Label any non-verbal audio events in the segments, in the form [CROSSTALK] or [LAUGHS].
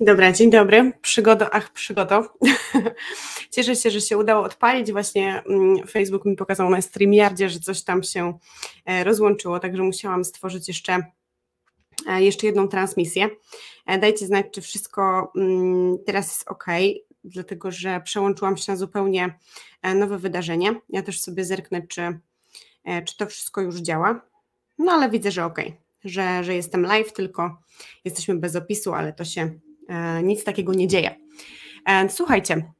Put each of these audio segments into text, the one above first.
Dobra, dzień dobry. Przygoda, ach, przygoda. [LAUGHS] Cieszę się, że się udało odpalić. Właśnie mm, Facebook mi pokazał na StreamYardzie, że coś tam się e, rozłączyło, także musiałam stworzyć jeszcze, e, jeszcze jedną transmisję. E, dajcie znać, czy wszystko mm, teraz jest ok, dlatego że przełączyłam się na zupełnie nowe wydarzenie. Ja też sobie zerknę, czy, czy to wszystko już działa. No ale widzę, że ok, że, że jestem live, tylko jesteśmy bez opisu, ale to się E, nic takiego nie dzieje. E, słuchajcie,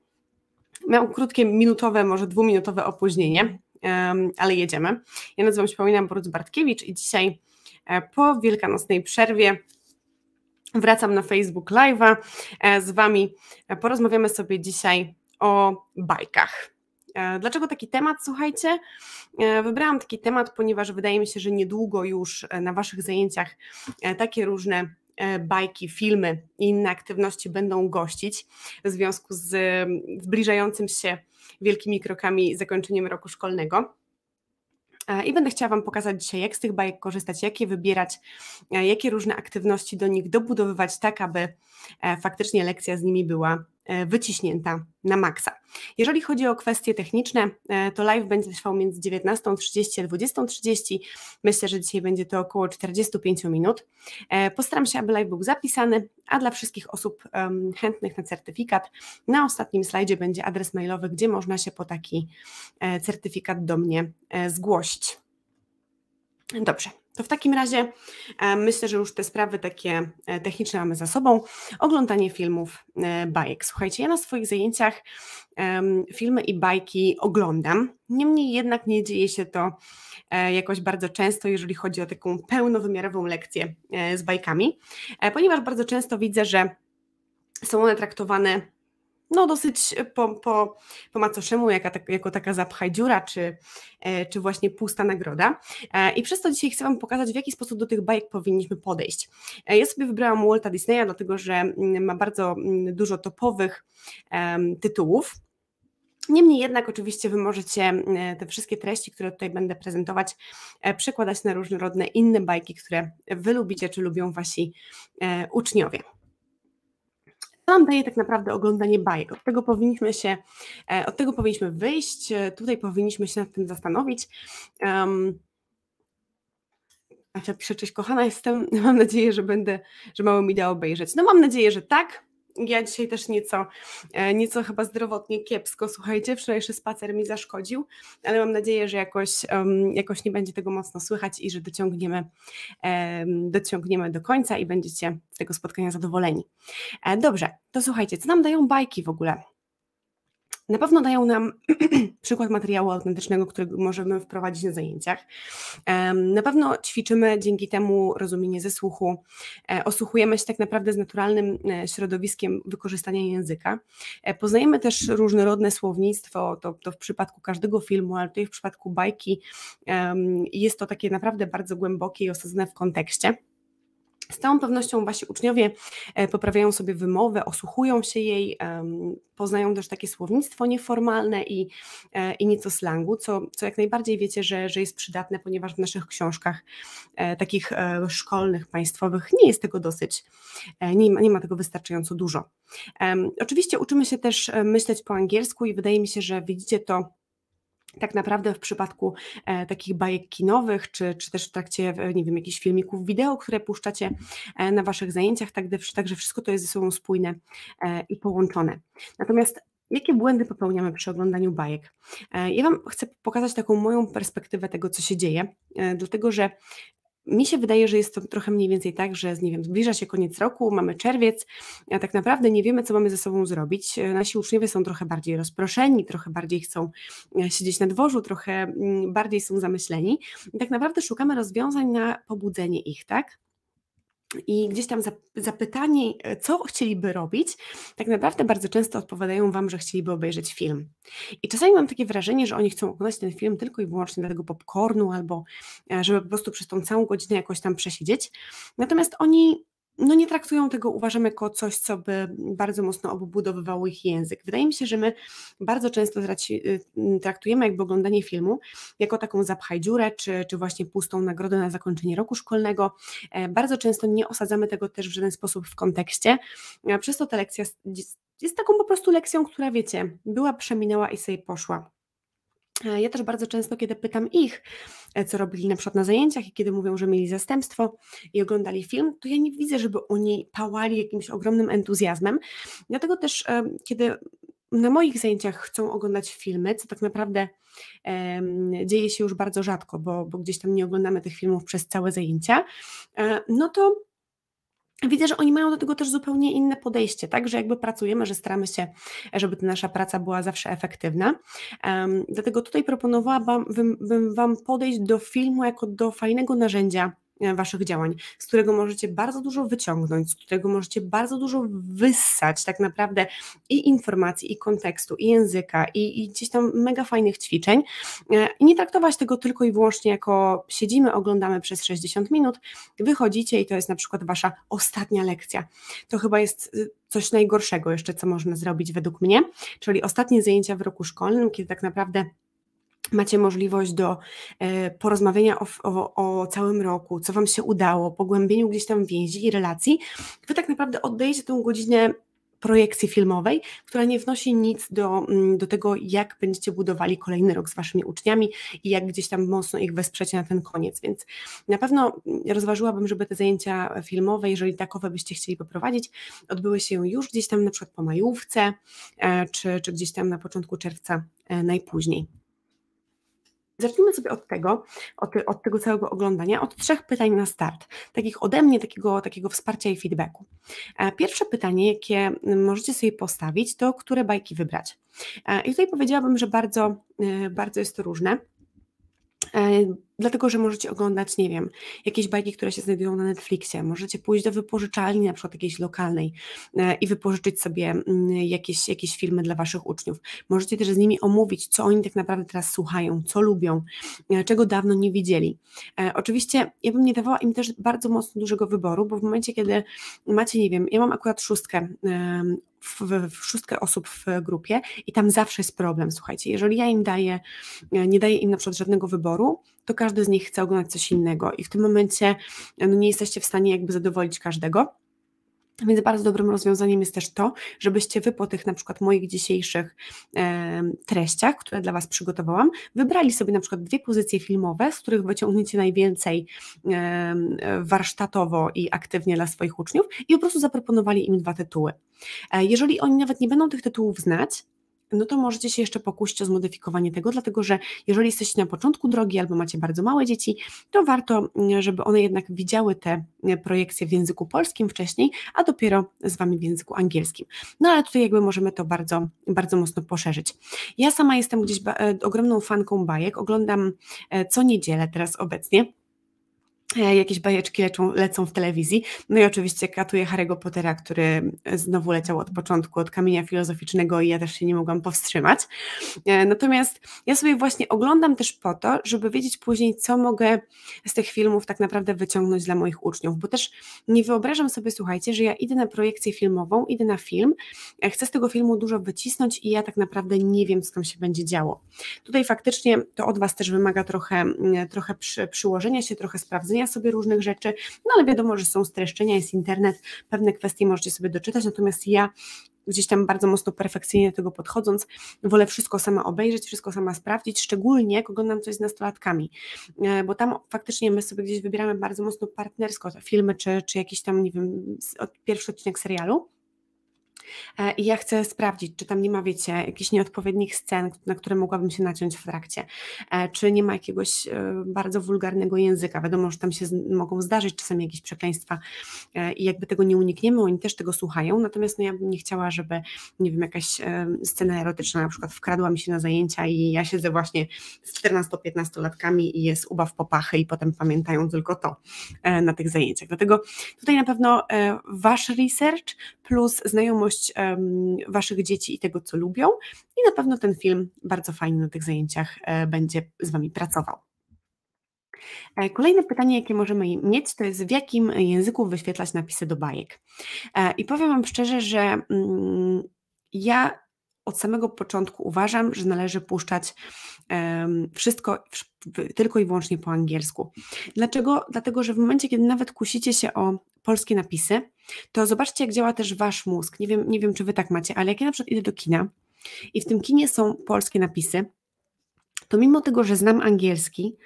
miał krótkie minutowe, może dwuminutowe opóźnienie, e, ale jedziemy. Ja nazywam się Paulina Borut-Bartkiewicz i dzisiaj po wielkanocnej przerwie wracam na Facebook Live'a z Wami. Porozmawiamy sobie dzisiaj o bajkach. Dlaczego taki temat? Słuchajcie, wybrałam taki temat, ponieważ wydaje mi się, że niedługo już na Waszych zajęciach takie różne E, bajki, filmy i inne aktywności będą gościć w związku z zbliżającym się wielkimi krokami zakończeniem roku szkolnego. E, I będę chciała Wam pokazać dzisiaj, jak z tych bajek korzystać, jakie wybierać, e, jakie różne aktywności do nich dobudowywać, tak aby faktycznie lekcja z nimi była E, wyciśnięta na maksa. Jeżeli chodzi o kwestie techniczne, e, to live będzie trwał między 19.30 a 20.30. Myślę, że dzisiaj będzie to około 45 minut. E, postaram się, aby live był zapisany, a dla wszystkich osób chętnych na certyfikat, na ostatnim slajdzie będzie adres mailowy, gdzie można się po taki certyfikat do mnie zgłosić. Dobrze, to w takim razie e, myślę, że już te sprawy takie e, techniczne mamy za sobą. Oglądanie filmów, e, bajek. Słuchajcie, ja na swoich zajęciach filmy i bajki oglądam. Niemniej jednak nie dzieje się to jakoś bardzo często, jeżeli chodzi o taką pełnowymiarową lekcję z bajkami, ponieważ bardzo często widzę, że są one traktowane no dosyć e, po, po, po macoszemu, jaka, tak, jako taka zapchaj dziura, czy, e, czy właśnie pusta nagroda. E, I przez to dzisiaj chcę Wam pokazać, w jaki sposób do tych bajek powinniśmy podejść. Ja sobie wybrałam Walta Disneya, dlatego że mm, ma bardzo mm, dużo topowych um, tytułów. Niemniej jednak, oczywiście, Wy możecie mm, te wszystkie treści, które tutaj będę prezentować, przekładać na różnorodne inne bajki, które Wy lubicie, czy lubią Wasi uczniowie. Co nam daje tak naprawdę oglądanie bajek? Od tego powinniśmy się, e, od tego powinniśmy wyjść, e, tutaj powinniśmy się nad tym zastanowić. Um, Asia pisze, cześć kochana jestem, [LAUGHS] mam nadzieję, że będę, że mało mi da obejrzeć. No mam nadzieję, że tak, ja dzisiaj też nieco, e, nieco chyba zdrowotnie kiepsko, słuchajcie, wczorajszy spacer mi zaszkodził, ale mam nadzieję, że jakoś, jakoś nie będzie tego mocno słychać i że dociągniemy, dociągniemy do końca i będziecie z tego spotkania zadowoleni. E, dobrze, to słuchajcie, co nam dają bajki w ogóle? Na pewno dają nam [CLEARS THROAT] przykład materiału autentycznego, który możemy wprowadzić na zajęciach. Na pewno ćwiczymy dzięki temu rozumienie ze słuchu, e, osłuchujemy się tak naprawdę z naturalnym e, środowiskiem wykorzystania języka. E, poznajemy też różnorodne słownictwo, to, to w przypadku każdego filmu, ale tutaj w przypadku bajki jest to takie naprawdę bardzo głębokie i osadzone w kontekście. Z całą pewnością wasi uczniowie e, poprawiają sobie wymowę, osłuchują się jej, poznają też takie słownictwo nieformalne i, e, i nieco slangu, co, co jak najbardziej wiecie, że, że jest przydatne, ponieważ w naszych książkach e, takich szkolnych, państwowych nie jest tego dosyć, nie ma, nie ma tego wystarczająco dużo. Oczywiście uczymy się też myśleć po angielsku i wydaje mi się, że widzicie to tak naprawdę w przypadku e, takich bajek kinowych, czy, czy też w trakcie, e, nie wiem, jakichś filmików wideo, które puszczacie e, na waszych zajęciach, tak, także wszystko to jest ze sobą spójne e, i połączone. Natomiast Jakie błędy popełniamy przy oglądaniu bajek? E, ja Wam chcę pokazać taką moją perspektywę tego, co się dzieje, e, dlatego że mi się wydaje, że jest to trochę mniej więcej tak, że nie wiem, zbliża się koniec roku, mamy czerwiec, a tak naprawdę nie wiemy, co mamy ze sobą zrobić. E, nasi uczniowie są trochę bardziej rozproszeni, trochę bardziej chcą e, siedzieć na dworzu, trochę mm, bardziej są zamyśleni. I tak naprawdę szukamy rozwiązań na pobudzenie ich, tak? i gdzieś tam zapytani, e, co chcieliby robić, tak naprawdę bardzo często odpowiadają Wam, że chcieliby obejrzeć film. I czasami mam takie wrażenie, że oni chcą oglądać ten film tylko i wyłącznie dla tego popcornu, albo e, żeby po prostu przez tą całą godzinę jakoś tam przesiedzieć. Natomiast oni no nie traktują tego, uważam, jako coś, co by bardzo mocno obudowywało ich język. Wydaje mi się, że my bardzo często y, mm, traktujemy jakby oglądanie filmu jako taką zapchaj dziurę, czy, czy właśnie pustą nagrodę na zakończenie roku szkolnego. E, bardzo często nie osadzamy tego też w żaden sposób w kontekście. Przez to ta lekcja jest taką po prostu lekcją, która wiecie, była, przeminęła i sobie poszła. E, ja też bardzo często, kiedy pytam ich, e, co robili na przykład na zajęciach i kiedy mówią, że mieli zastępstwo i oglądali film, to ja nie widzę, żeby oni pałali jakimś ogromnym entuzjazmem. Dlatego też, e, kiedy na moich zajęciach chcą oglądać filmy, co tak naprawdę um, dzieje się już bardzo rzadko, bo, bo, gdzieś tam nie oglądamy tych filmów przez całe zajęcia, no to Widzę, że oni mają do tego też zupełnie inne podejście, tak, że jakby pracujemy, że staramy się, żeby ta nasza praca była zawsze efektywna. Um, dlatego tutaj proponowałabym Wam podejść do filmu jako do fajnego narzędzia E, waszych działań, z którego możecie bardzo dużo wyciągnąć, z którego możecie bardzo dużo wyssać tak naprawdę i informacji, i kontekstu, i języka, i, i gdzieś tam mega fajnych ćwiczeń. E, I nie traktować tego tylko i wyłącznie jako siedzimy, oglądamy przez 60 minut, wychodzicie i to jest na przykład wasza ostatnia lekcja. To chyba jest y, coś najgorszego jeszcze, co można zrobić według mnie, czyli ostatnie zajęcia w roku szkolnym, kiedy tak naprawdę Macie możliwość do e, porozmawiania o, o, o, całym roku, co Wam się udało, pogłębieniu gdzieś tam więzi i relacji. Wy tak naprawdę oddajecie tę godzinę projekcji filmowej, która nie wnosi nic do, mm, do tego, jak będziecie budowali kolejny rok z Waszymi uczniami i jak gdzieś tam mocno ich wesprzecie na ten koniec. Więc na pewno rozważyłabym, żeby te zajęcia filmowe, jeżeli takowe byście chcieli poprowadzić, odbyły się już gdzieś tam na przykład po majówce, e, czy, czy gdzieś tam na początku czerwca e, najpóźniej. Zacznijmy sobie od tego, od, od, tego całego oglądania, od trzech pytań na start, takich ode mnie, takiego, takiego wsparcia i feedbacku. E, pierwsze pytanie, jakie możecie sobie postawić, to które bajki wybrać. E, I tutaj powiedziałabym, że bardzo, e, bardzo jest to różne dlatego, że możecie oglądać, nie wiem, jakieś bajki, które się znajdują na Netflixie, możecie pójść do wypożyczalni, na przykład jakiejś lokalnej e, i wypożyczyć sobie mm, jakieś, jakieś filmy dla waszych uczniów. Możecie też z nimi omówić, co oni tak naprawdę teraz słuchają, co lubią, e, czego dawno nie widzieli. E, oczywiście ja bym nie dawała im też bardzo mocno dużego wyboru, bo w momencie, kiedy macie, nie wiem, ja mam akurat szóstkę w, w, w, szóstkę osób w grupie i tam zawsze jest problem, słuchajcie, jeżeli ja im daję, nie daję im na przykład żadnego wyboru, to każdy każdy z nich chce oglądać coś innego i w tym momencie no, nie jesteście w stanie jakby zadowolić każdego. Więc bardzo dobrym rozwiązaniem jest też to, żebyście Wy po tych na przykład moich dzisiejszych e, treściach, które dla Was przygotowałam, wybrali sobie na przykład dwie pozycje filmowe, z których wyciągniecie najwięcej e, warsztatowo i aktywnie dla swoich uczniów i po prostu zaproponowali im dwa tytuły. E, jeżeli oni nawet nie będą tych tytułów znać, no to możecie się jeszcze pokusić o zmodyfikowanie tego, dlatego że jeżeli jesteście na początku drogi albo macie bardzo małe dzieci, to warto, mm, żeby one jednak widziały te e, projekcje w języku polskim wcześniej, a dopiero z Wami w języku angielskim. No ale tutaj jakby możemy to bardzo, bardzo mocno poszerzyć. Ja sama jestem gdzieś e, ogromną fanką bajek, oglądam e, co niedzielę teraz obecnie. E, jakieś bajeczki leczą, lecą w telewizji. No i oczywiście katuję Harry'ego Pottera, który znowu leciał od początku, od kamienia filozoficznego i ja też się nie mogłam powstrzymać. E, natomiast ja sobie właśnie oglądam też po to, żeby wiedzieć później, co mogę z tych filmów tak naprawdę wyciągnąć dla moich uczniów, bo też nie wyobrażam sobie, słuchajcie, że ja idę na projekcję filmową, idę na film, e, chcę z tego filmu dużo wycisnąć i ja tak naprawdę nie wiem, co tam się będzie działo. Tutaj faktycznie to od Was też wymaga trochę, mm, trochę przy, przyłożenia się, trochę sprawdzenia, sprawdzenia sobie różnych rzeczy, no ale wiadomo, że są streszczenia, jest internet, pewne kwestie możecie sobie doczytać, natomiast ja gdzieś tam bardzo mocno perfekcyjnie do tego podchodząc, wolę wszystko sama obejrzeć, wszystko sama sprawdzić, szczególnie jak oglądam coś z nastolatkami, e, bo tam faktycznie my sobie gdzieś wybieramy bardzo mocno partnersko te filmy, czy, czy jakiś tam, nie wiem, pierwszy odcinek serialu, E, I ja chcę sprawdzić, czy tam nie ma, wiecie, jakichś nieodpowiednich scen, na które mogłabym się naciąć w trakcie, e, czy nie ma jakiegoś e, bardzo wulgarnego języka. Wiadomo, że tam się mogą zdarzyć czasami jakieś przekleństwa i jakby tego nie unikniemy, oni też tego słuchają. Natomiast no, ja bym nie chciała, żeby, nie wiem, jakaś scena erotyczna na przykład wkradła mi się na zajęcia i ja siedzę właśnie z 14-15 latkami i jest ubaw w pachy i potem pamiętają tylko to na tych zajęciach. Dlatego tutaj na pewno wasz research plus znajomość Waszych dzieci i tego, co lubią. I na pewno ten film bardzo fajnie na tych zajęciach e, będzie z Wami pracował. E, kolejne pytanie, jakie możemy mieć, to jest w jakim języku wyświetlać napisy do bajek. E, I powiem Wam szczerze, że mm, ja od samego początku uważam, że należy puszczać um, wszystko w, tylko i wyłącznie po angielsku. Dlaczego? Dlatego, że w momencie, kiedy nawet kusicie się o polskie napisy, to zobaczcie, jak działa też wasz mózg. Nie wiem, nie wiem czy wy tak macie, ale jak ja na przykład idę do kina i w tym kinie są polskie napisy, to mimo tego, że znam angielski,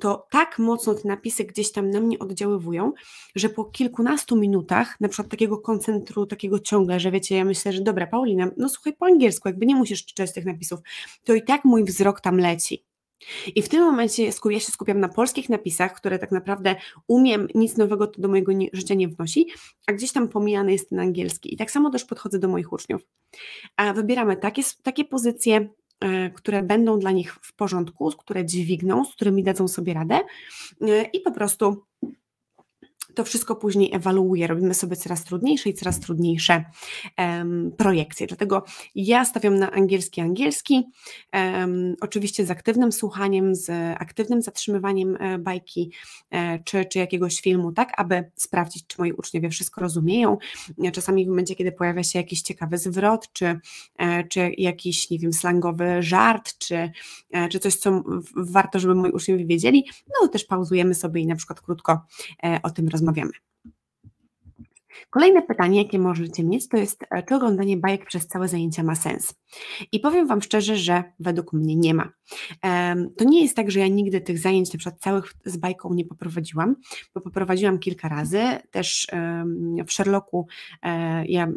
to tak mocno te napisy gdzieś tam na mnie oddziaływują, że po kilkunastu minutach, na przykład takiego koncentru, takiego ciąga, że wiecie, ja myślę, że dobra, Paulina, no słuchaj po angielsku, jakby nie musisz czytać tych napisów, to i tak mój wzrok tam leci. I w tym momencie ja się skupiam na polskich napisach, które tak naprawdę umiem, nic nowego to do mojego życia nie wnosi, a gdzieś tam pomijany jest ten angielski. I tak samo też podchodzę do moich uczniów. A wybieramy takie, takie pozycje, E, które będą dla nich w porządku, które dźwigną, z którymi dadzą sobie radę e, i po prostu to wszystko później ewaluuje, robimy sobie coraz trudniejsze i coraz trudniejsze um, projekcje. Dlatego ja stawiam na angielski, angielski, um, oczywiście z aktywnym słuchaniem, z aktywnym zatrzymywaniem e, bajki e, czy, czy jakiegoś filmu, tak aby sprawdzić, czy moi uczniowie wszystko rozumieją. Czasami w momencie, kiedy pojawia się jakiś ciekawy zwrot, czy, e, czy jakiś, nie wiem, slangowy żart, czy, czy coś, co warto, żeby moi uczniowie wiedzieli, no to też pauzujemy sobie i na przykład krótko o tym rozmawiamy Kolejne pytanie, jakie możecie mieć, to jest, e, czy oglądanie bajek przez całe zajęcia ma sens? I powiem Wam szczerze, że według mnie nie ma. To nie jest tak, że ja nigdy tych zajęć, na przykład całych z bajką nie poprowadziłam, bo poprowadziłam kilka razy. Też w Sherlocku e, ja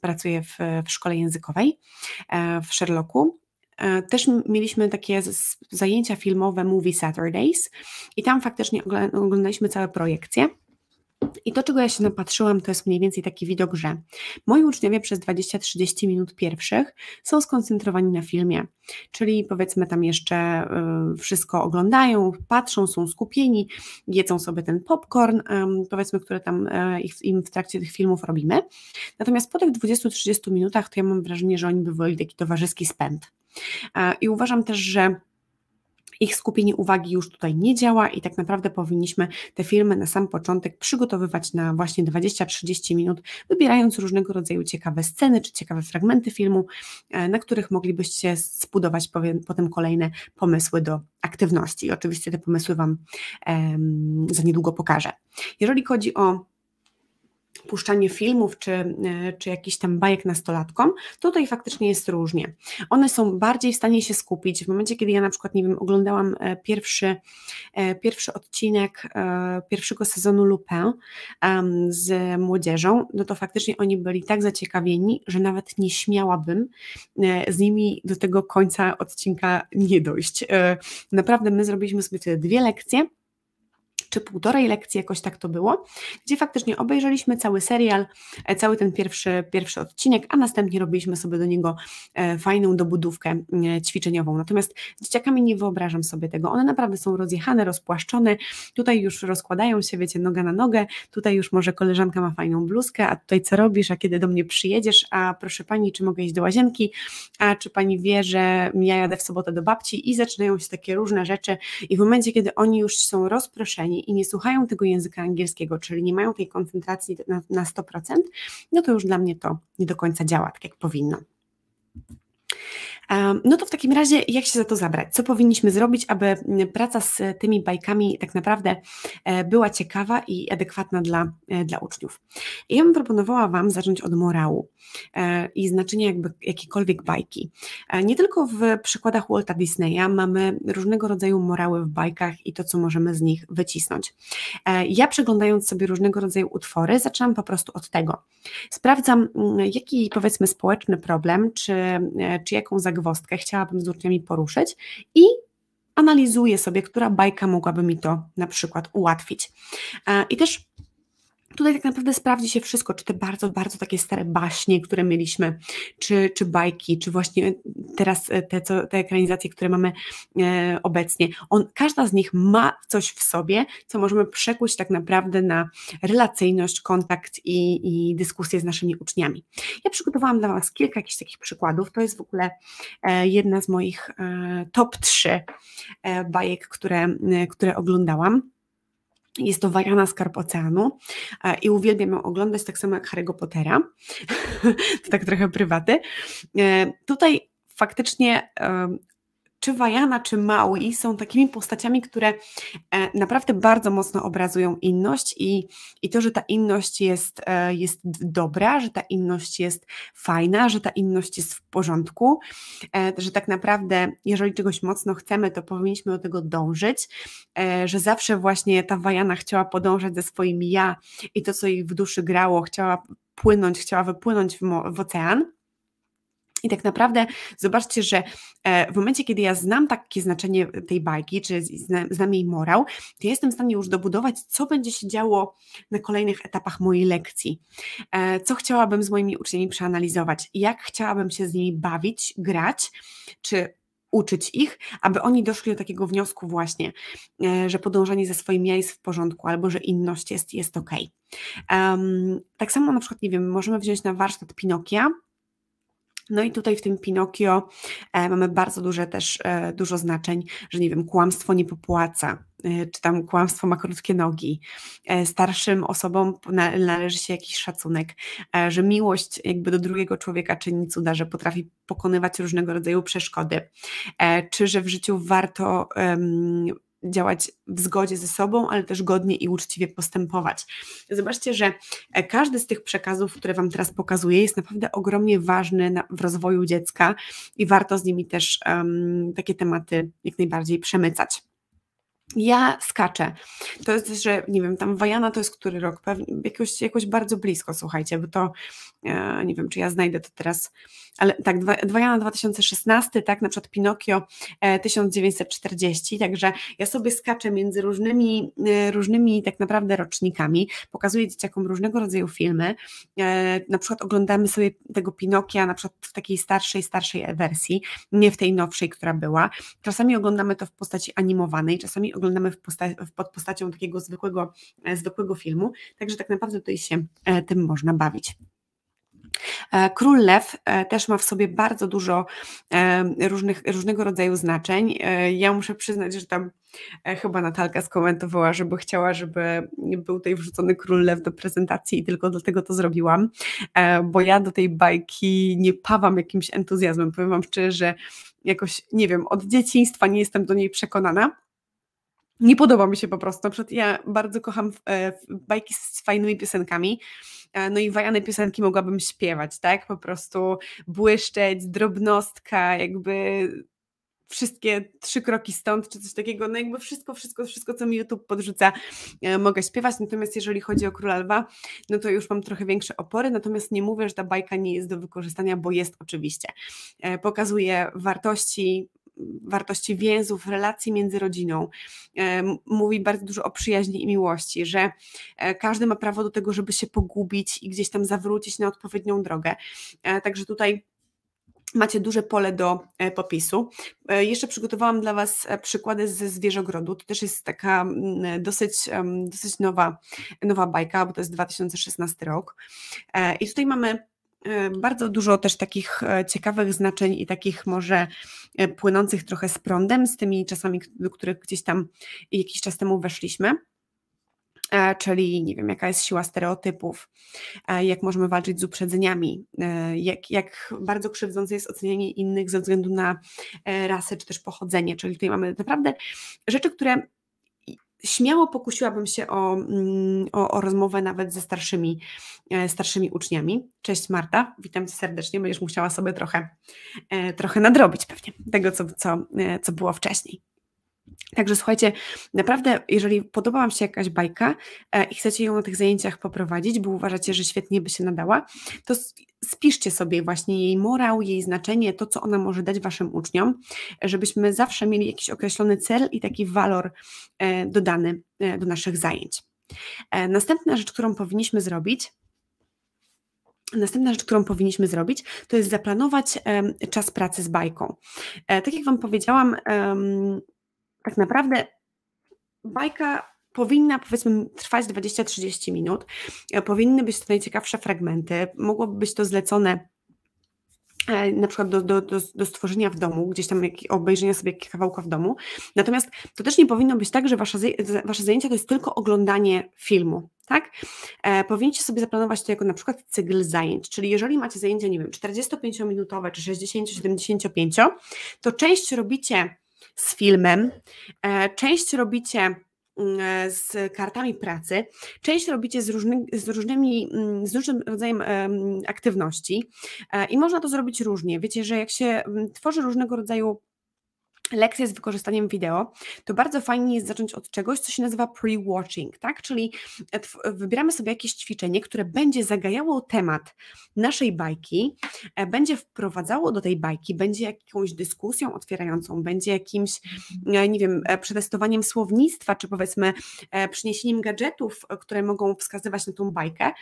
pracuję w, w szkole językowej e, w Sherlocku E, też mieliśmy takie zajęcia filmowe Movie Saturdays i tam faktycznie oglądaliśmy całe projekcje. I to, czego ja się napatrzyłam, to jest mniej więcej taki widok, że moi uczniowie przez 20-30 minut pierwszych są skoncentrowani na filmie, czyli powiedzmy tam jeszcze y, wszystko oglądają, patrzą, są skupieni, jedzą sobie ten popcorn, powiedzmy, które tam y, im w trakcie tych filmów robimy. Natomiast po tych 20-30 minutach to ja mam wrażenie, że oni by woleli taki towarzyski spęd. I uważam też, że ich skupienie uwagi już tutaj nie działa i tak naprawdę powinniśmy te filmy na sam początek przygotowywać na właśnie 20-30 minut, wybierając różnego rodzaju ciekawe sceny czy ciekawe fragmenty filmu, e, na których moglibyście zbudować potem kolejne pomysły do aktywności. I oczywiście te pomysły Wam um, za niedługo pokażę. Jeżeli chodzi o puszczanie filmów czy, e, czy jakichś tam bajek nastolatkom, tutaj faktycznie jest różnie. One są bardziej w stanie się skupić. W momencie, kiedy ja na przykład, nie wiem, oglądałam e, pierwszy, e, pierwszy odcinek pierwszego sezonu Lupin z młodzieżą, no to faktycznie oni byli tak zaciekawieni, że nawet nie śmiałabym z nimi do tego końca odcinka nie dojść. Naprawdę my zrobiliśmy sobie te dwie lekcje, czy półtorej lekcji, jakoś tak to było, gdzie faktycznie obejrzeliśmy cały serial, e, cały ten pierwszy, pierwszy odcinek, a następnie robiliśmy sobie do niego e, fajną dobudówkę mm, e, ćwiczeniową. Natomiast z dzieciakami nie wyobrażam sobie tego. One naprawdę są rozjechane, rozpłaszczone, tutaj już rozkładają się, wiecie, noga na nogę, tutaj już może koleżanka ma fajną bluzkę, a tutaj co robisz, a kiedy do mnie przyjedziesz, a proszę pani, czy mogę iść do łazienki, a czy pani wie, że ja jadę w sobotę do babci i zaczynają się takie różne rzeczy i w momencie, kiedy oni już są rozproszeni, i, nie słuchają tego języka angielskiego, czyli nie mają tej koncentracji na, na 100%, no to już dla mnie to nie do końca działa tak, jak powinno. No to w takim razie, jak się za to zabrać? Co powinniśmy zrobić, aby mm, praca z tymi bajkami tak naprawdę e, była ciekawa i adekwatna dla, e, dla uczniów? Ja bym proponowała Wam zacząć od morału e, i znaczenia jakby jakiejkolwiek bajki. Nie tylko w przykładach Walta Disneya mamy różnego rodzaju morały w bajkach i to, co możemy z nich wycisnąć. Ja przeglądając sobie różnego rodzaju utwory, zaczynam po prostu od tego. Sprawdzam, mm, jaki powiedzmy społeczny problem, czy, czy jaką zagrożenie zagwostkę chciałabym z uczniami poruszyć i analizuję sobie, która bajka mogłaby mi to na przykład ułatwić. E, I też Tutaj tak naprawdę sprawdzi się wszystko, czy te bardzo, bardzo takie stare baśnie, które mieliśmy, czy, czy bajki, czy właśnie e, teraz e, te, co, te ekranizacje, które mamy e, obecnie. On, każda z nich ma coś w sobie, co możemy przekuć tak naprawdę na relacyjność, kontakt i, i dyskusję z naszymi uczniami. Ja przygotowałam dla Was kilka jakichś takich przykładów. To jest w ogóle e, jedna z moich e, top 3 e, bajek, które, które oglądałam. Jest to Warana Skarb Oceanu e, i uwielbiam ją oglądać, tak samo jak Harry'ego Pottera. [LAUGHS] to tak trochę prywaty. E, tutaj faktycznie czy Wajana, czy Maui są takimi postaciami, które e, naprawdę bardzo mocno obrazują inność i, i to, że ta inność jest, e, jest dobra, że ta inność jest fajna, że ta inność jest w porządku, e, że tak naprawdę, jeżeli czegoś mocno chcemy, to powinniśmy do tego dążyć, że zawsze właśnie ta Wajana chciała podążać ze swoim ja i to, co jej w duszy grało, chciała płynąć, chciała wypłynąć w, w ocean. I tak naprawdę zobaczcie, że e, w momencie, kiedy ja znam takie znaczenie tej bajki, czy znam jej morał, to ja jestem w stanie już dobudować, co będzie się działo na kolejnych etapach mojej lekcji, e, co chciałabym z moimi uczniami przeanalizować, jak chciałabym się z nimi bawić, grać, czy uczyć ich, aby oni doszli do takiego wniosku właśnie, e, że podążanie za swoim ja jest w porządku, albo że inność jest, jest ok. Um, tak samo na przykład, nie wiem, możemy wziąć na warsztat Pinokia, no i tutaj w tym Pinokio e, mamy bardzo duże też, e, dużo znaczeń, że nie wiem, kłamstwo nie popłaca, e, czy tam kłamstwo ma krótkie nogi. Starszym osobom należy się jakiś szacunek, że miłość jakby do drugiego człowieka czyni cuda, że potrafi pokonywać różnego rodzaju przeszkody, czy że w życiu warto działać w zgodzie ze sobą, ale też godnie i uczciwie postępować. Zobaczcie, że e, każdy z tych przekazów, które Wam teraz pokazuję, jest naprawdę ogromnie ważny w rozwoju dziecka i warto z nimi też um, takie tematy jak najbardziej przemycać ja skaczę. To jest, że nie wiem, tam Wajana to jest który rok? Pewnie, jakoś, jakoś bardzo blisko, słuchajcie, bo to e, nie wiem, czy ja znajdę to teraz, ale tak, Wajana 2016, tak, na przykład Pinokio e, 1940, także ja sobie skaczę między różnymi, e, różnymi tak naprawdę rocznikami, pokazuję dzieciakom różnego rodzaju filmy, e, na przykład oglądamy sobie tego Pinokia na przykład w takiej starszej, starszej wersji, nie w tej nowszej, która była, czasami oglądamy to w postaci animowanej, czasami oglądamy w posta pod postacią takiego zwykłego, e, zwykłego filmu. Także tak naprawdę tutaj się e, tym można bawić. E, Król Lew też ma w sobie bardzo dużo różnych, różnego rodzaju znaczeń. Ja muszę przyznać, że tam chyba Natalka skomentowała, żeby chciała, żeby był tutaj wrzucony Król Lew do prezentacji i tylko dlatego to zrobiłam, bo ja do tej bajki nie pawam jakimś entuzjazmem. Powiem Wam szczerze, że jakoś, nie wiem, od dzieciństwa nie jestem do niej przekonana nie podoba mi się po prostu. Ja bardzo kocham e, bajki z fajnymi piosenkami. E, no i wajane piosenki mogłabym śpiewać, tak? Po prostu błyszczeć, drobnostka, jakby wszystkie trzy kroki stąd, czy coś takiego, no jakby wszystko, wszystko, wszystko, co mi YouTube podrzuca, e, mogę śpiewać, natomiast jeżeli chodzi o Króla Lwa, no to już mam trochę większe opory, natomiast nie mówię, że ta bajka nie jest do wykorzystania, bo jest oczywiście. Pokazuje wartości, wartości więzów, relacji między rodziną. E, mówi bardzo dużo o przyjaźni i miłości, że e, każdy ma prawo do tego, żeby się pogubić i gdzieś tam zawrócić na odpowiednią drogę. E, także tutaj macie duże pole do popisu. Jeszcze przygotowałam dla Was przykłady ze zwierzogrodu. To też jest taka dosyć, dosyć nowa, nowa bajka, bo to jest 2016 rok. I tutaj mamy E, bardzo dużo też takich e, ciekawych znaczeń i takich może e, płynących trochę z prądem, z tymi czasami, do których gdzieś tam jakiś czas temu weszliśmy. Czyli nie wiem, jaka jest siła stereotypów, jak możemy walczyć z uprzedzeniami, jak, jak bardzo krzywdzące jest ocenianie innych ze względu na rasę czy też pochodzenie. Czyli tutaj mamy naprawdę rzeczy, które śmiało pokusiłabym się o, mm, o, o, rozmowę nawet ze starszymi, e, starszymi uczniami. Cześć Marta, witam Cię serdecznie, będziesz musiała sobie trochę, e, trochę nadrobić pewnie tego, co, co, e, co było wcześniej. Także słuchajcie, naprawdę, jeżeli podoba Wam się jakaś bajka e, i chcecie ją na tych zajęciach poprowadzić, bo uważacie, że świetnie by się nadała, to spiszcie sobie właśnie jej morał, jej znaczenie, to, co ona może dać Waszym uczniom, żebyśmy zawsze mieli jakiś określony cel i taki walor e, dodany e, do naszych zajęć. Następna rzecz, którą powinniśmy zrobić, Następna rzecz, którą powinniśmy zrobić, to jest zaplanować czas pracy z bajką. Tak jak Wam powiedziałam, tak naprawdę bajka powinna powiedzmy trwać 20-30 minut, e, powinny być to najciekawsze fragmenty, mogłoby być to zlecone e, na przykład do, do, do, do, stworzenia w domu, gdzieś tam obejrzenia sobie kawałka w domu. Natomiast to też nie powinno być tak, że wasze, wasze zajęcia to jest tylko oglądanie filmu. Tak? E, powinniście sobie zaplanować to jako na przykład cykl zajęć, czyli jeżeli macie zajęcia, nie wiem, 45-minutowe czy 60-75, to część robicie z filmem, e, część robicie mm, e, z kartami pracy, część robicie z, różny, z, różnymi, mm, z różnym rodzajem aktywności e, i można to zrobić różnie. Wiecie, że jak się mm, tworzy różnego rodzaju lekcje z wykorzystaniem wideo, to bardzo fajnie jest zacząć od czegoś, co się nazywa pre-watching, tak? Czyli e, e, wybieramy sobie jakieś ćwiczenie, które będzie zagajało temat naszej bajki, e, będzie wprowadzało do tej bajki, będzie jakąś dyskusją otwierającą, będzie jakimś, nie wiem, przetestowaniem słownictwa, czy powiedzmy przyniesieniem gadżetów, które mogą wskazywać na tą bajkę.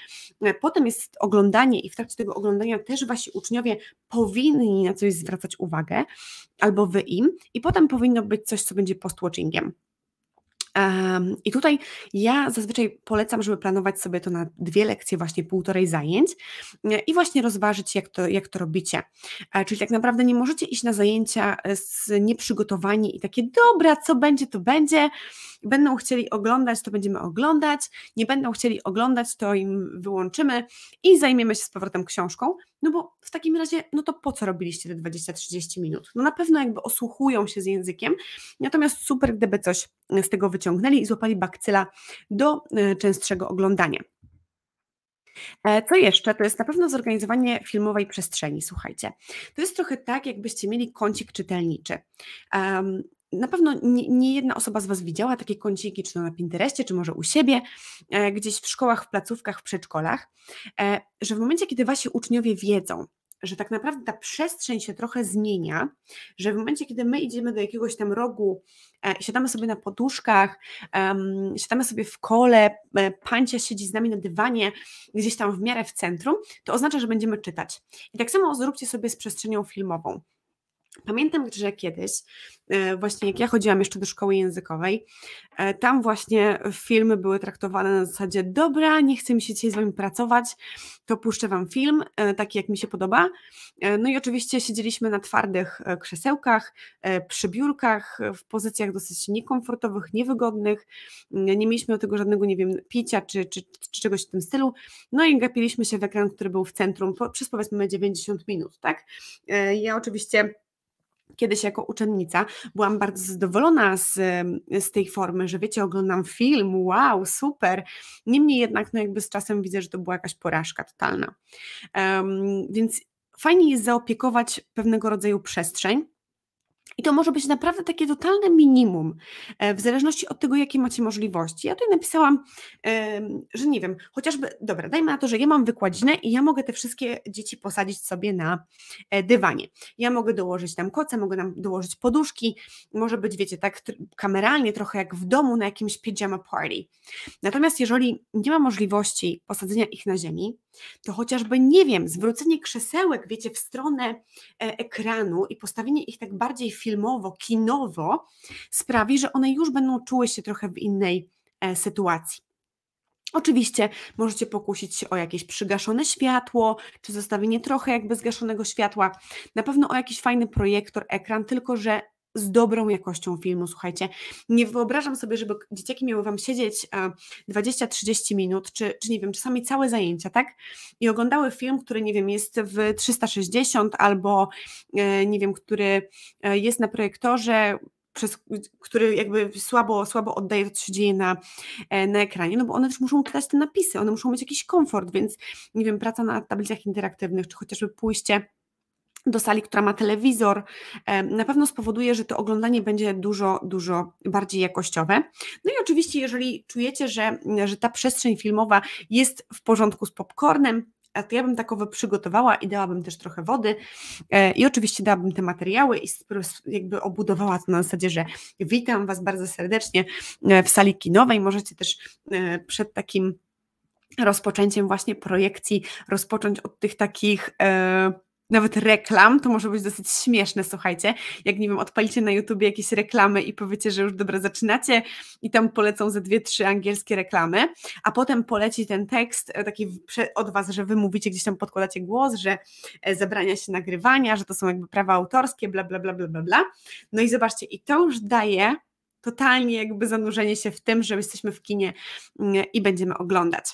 Potem jest oglądanie i w trakcie tego oglądania też wasi uczniowie powinni na coś zwracać uwagę albo wy im, i potem powinno być coś, co będzie post-watchingiem. Um, I tutaj ja zazwyczaj polecam, żeby planować sobie to na dwie lekcje, właśnie półtorej zajęć e, i właśnie rozważyć, jak to, jak to robicie. E, czyli tak naprawdę nie możecie iść na zajęcia e, z nieprzygotowani i takie, dobra, co będzie, to będzie. Będą chcieli oglądać, to będziemy oglądać. Nie będą chcieli oglądać, to im wyłączymy i zajmiemy się z powrotem książką no bo w takim razie, no to po co robiliście te 20-30 minut? No na pewno jakby osłuchują się z językiem, natomiast super, gdyby coś z tego wyciągnęli i złapali bakcyla do e, częstszego oglądania. E, co jeszcze? To jest na pewno zorganizowanie filmowej przestrzeni, słuchajcie. To jest trochę tak, jakbyście mieli kącik czytelniczy na pewno nie, nie, jedna osoba z Was widziała takie kąciki, czy to na Pinterestie, czy może u siebie, e, gdzieś w szkołach, w placówkach, w przedszkolach, e, że w momencie, kiedy Wasi uczniowie wiedzą, że tak naprawdę ta przestrzeń się trochę zmienia, że w momencie, kiedy my idziemy do jakiegoś tam rogu, e, siadamy sobie na poduszkach, siadamy sobie w kole, e, pancia siedzi z nami na dywanie, gdzieś tam w miarę w centrum, to oznacza, że będziemy czytać. I tak samo zróbcie sobie z przestrzenią filmową. Pamiętam, że kiedyś, e, właśnie jak ja chodziłam jeszcze do szkoły językowej, e, tam właśnie filmy były traktowane na zasadzie: Dobra, nie chcę mi się dzisiaj z wami pracować, to puszczę wam film, e, taki jak mi się podoba. No i oczywiście siedzieliśmy na twardych krzesełkach, przy biurkach, w pozycjach dosyć niekomfortowych, niewygodnych. Nie mieliśmy do tego żadnego, nie wiem, picia czy, czy, czy czegoś w tym stylu. No i gapiliśmy się w ekran, który był w centrum przez powiedzmy 90 minut, tak? Ja oczywiście kiedyś jako uczennica byłam bardzo zadowolona z, z tej formy, że wiecie, oglądam film, wow, super. Niemniej jednak, no jakby z czasem widzę, że to była jakaś porażka totalna. Um, więc fajnie jest zaopiekować pewnego rodzaju przestrzeń, i to może być naprawdę takie totalne minimum, e, w zależności od tego, jakie macie możliwości. Ja tutaj napisałam, że nie wiem, chociażby, dobra, dajmy na to, że ja mam wykładzinę i ja mogę te wszystkie dzieci posadzić sobie na e, dywanie. Ja mogę dołożyć tam koce, mogę dołożyć poduszki, może być, wiecie, tak kameralnie, trochę jak w domu na jakimś pyjama party. Natomiast jeżeli nie ma możliwości posadzenia ich na ziemi, to chociażby, nie wiem, zwrócenie krzesełek, wiecie, w stronę e, ekranu i postawienie ich tak bardziej filmowo, kinowo sprawi, że one już będą czuły się trochę w innej e, sytuacji. Oczywiście możecie pokusić się o jakieś przygaszone światło, czy zostawienie trochę jakby zgaszonego światła, na pewno o jakiś fajny projektor, ekran, tylko że z dobrą jakością filmu, słuchajcie. Nie wyobrażam sobie, żeby dzieciaki miały Wam siedzieć 20-30 e, minut, czy, czy nie wiem, czasami całe zajęcia, tak? I oglądały film, który, nie wiem, jest w 360 albo, e, nie wiem, który e, jest na projektorze, przez, który jakby słabo, słabo oddaje to, co się dzieje na, na ekranie, no bo one też muszą czytać te napisy, one muszą mieć jakiś komfort, więc nie wiem, praca na tablicach interaktywnych, czy chociażby pójście do sali, która ma telewizor, na pewno spowoduje, że to oglądanie będzie dużo, dużo bardziej jakościowe. No i oczywiście, jeżeli czujecie, że, że ta przestrzeń filmowa jest w porządku z popcornem, to ja bym takowe przygotowała i dałabym też trochę wody e, i oczywiście dałabym te materiały i jakby obudowała to na zasadzie, że witam Was bardzo serdecznie e, w sali kinowej, możecie też e, przed takim rozpoczęciem właśnie projekcji rozpocząć od tych takich nawet reklam, to może być dosyć śmieszne, słuchajcie. Jak nie wiem, odpalicie na YouTube jakieś reklamy i powiecie, że już dobra, zaczynacie i tam polecą ze dwie, trzy angielskie reklamy, a potem poleci ten tekst e, taki od was, że wy mówicie gdzieś tam, podkładacie głos, że e, zabrania się nagrywania, że to są jakby prawa autorskie, bla, bla, bla, bla, bla, bla. No i zobaczcie, i to już daje totalnie jakby zanurzenie się w tym, że jesteśmy w kinie mm, i będziemy oglądać.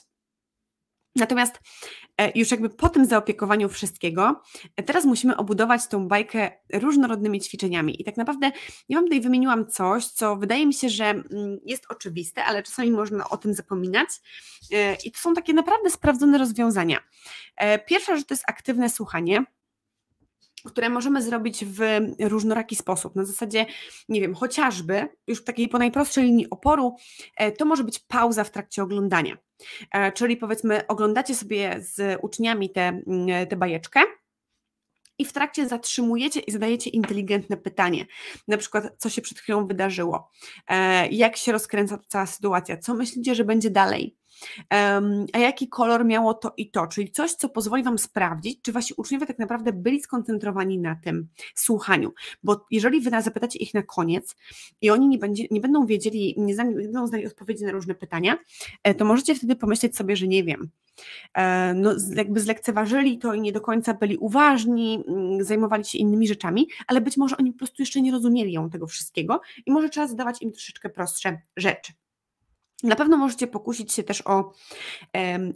Natomiast e, już jakby po tym zaopiekowaniu wszystkiego, e, teraz musimy obudować tą bajkę różnorodnymi ćwiczeniami. I tak naprawdę ja Wam tutaj wymieniłam coś, co wydaje mi się, że mm, jest oczywiste, ale czasami można o tym zapominać. E, I to są takie naprawdę sprawdzone rozwiązania. Pierwsza rzecz to jest aktywne słuchanie które możemy zrobić w różnoraki sposób. Na zasadzie, nie wiem, chociażby już w takiej po najprostszej linii oporu, to może być pauza w trakcie oglądania. E, czyli powiedzmy, oglądacie sobie z uczniami mm, tę te, te bajeczkę i w trakcie zatrzymujecie i zadajecie inteligentne pytanie. Na przykład, co się przed chwilą wydarzyło, e, jak się rozkręca cała sytuacja, co myślicie, że będzie dalej a jaki kolor miało to i to, czyli coś, co pozwoli Wam sprawdzić, czy Wasi uczniowie tak naprawdę byli skoncentrowani na tym słuchaniu, bo jeżeli Wy zapytacie ich na koniec i oni nie, będzie, nie będą wiedzieli, nie, nie będą znali odpowiedzi na różne pytania, e, to możecie wtedy pomyśleć sobie, że nie wiem, e, no, jakby zlekceważyli to i nie do końca byli uważni, mm, zajmowali się innymi rzeczami, ale być może oni po prostu jeszcze nie rozumieli ją tego wszystkiego i może trzeba zadawać im troszeczkę prostsze rzeczy. Na pewno możecie pokusić się też o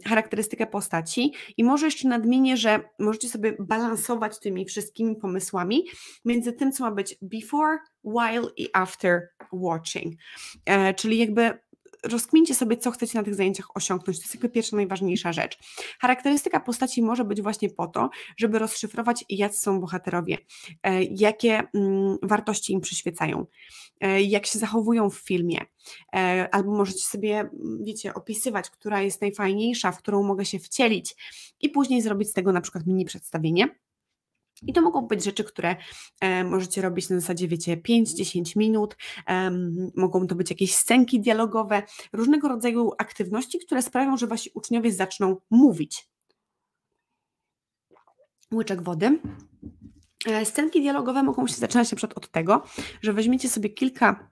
charakterystykę postaci i może jeszcze nadmienię, że możecie sobie balansować tymi wszystkimi pomysłami między tym, co ma być before, while i after watching. E, czyli jakby rozkmincie sobie, co chcecie na tych zajęciach osiągnąć. To jest jakby pierwsza, najważniejsza rzecz. Charakterystyka postaci może być właśnie po to, żeby rozszyfrować, jacy są bohaterowie, e, jakie mm, wartości im przyświecają, e, jak się zachowują w filmie. E, albo możecie sobie, mm, wiecie, opisywać, która jest najfajniejsza, w którą mogę się wcielić i później zrobić z tego na przykład mini przedstawienie i to mogą być rzeczy, które e, możecie robić na zasadzie, wiecie, 5-10 minut. E, mogą to być jakieś scenki dialogowe, różnego rodzaju aktywności, które sprawią, że wasi uczniowie zaczną mówić. Łyczek wody. E, scenki dialogowe mogą się zaczynać na przykład od tego, że weźmiecie sobie kilka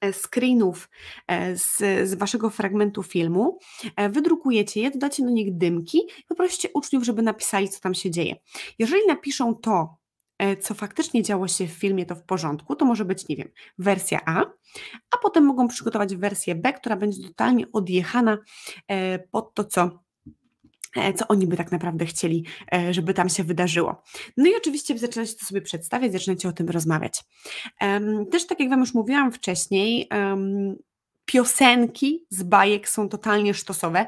E, screenów e, z, z waszego fragmentu filmu, e, wydrukujecie je, dodacie do nich dymki i poprosicie uczniów, żeby napisali, co tam się dzieje. Jeżeli napiszą to, co faktycznie działo się w filmie, to w porządku, to może być, nie wiem, wersja A, a potem mogą przygotować wersję B, która będzie totalnie odjechana pod to, co E, co oni by tak naprawdę chcieli, e, żeby tam się wydarzyło. No i oczywiście zaczynacie to sobie przedstawiać, zaczynacie o tym rozmawiać. Też tak jak Wam już mówiłam wcześniej, piosenki z bajek są totalnie sztosowe.